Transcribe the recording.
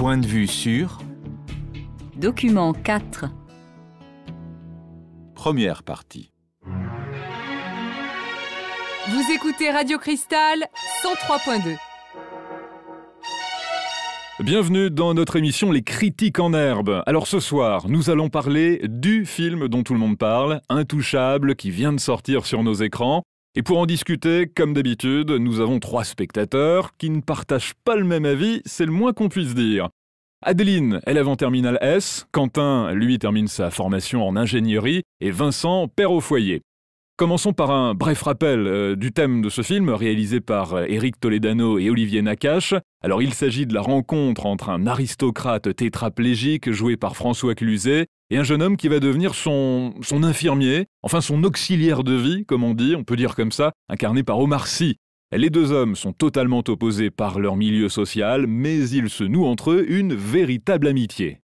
Point de vue sur Document 4 Première partie Vous écoutez Radio Cristal 103.2 Bienvenue dans notre émission Les Critiques en Herbe. Alors ce soir, nous allons parler du film dont tout le monde parle, Intouchable, qui vient de sortir sur nos écrans. Et pour en discuter, comme d'habitude, nous avons trois spectateurs qui ne partagent pas le même avis, c'est le moins qu'on puisse dire. Adeline, élève en terminale S, Quentin, lui, termine sa formation en ingénierie, et Vincent, père au foyer. Commençons par un bref rappel euh, du thème de ce film, réalisé par euh, Éric Toledano et Olivier Nakache. Alors il s'agit de la rencontre entre un aristocrate tétraplégique joué par François Cluzet et un jeune homme qui va devenir son, son infirmier, enfin son auxiliaire de vie, comme on dit, on peut dire comme ça, incarné par Omar Sy. Les deux hommes sont totalement opposés par leur milieu social, mais ils se nouent entre eux une véritable amitié.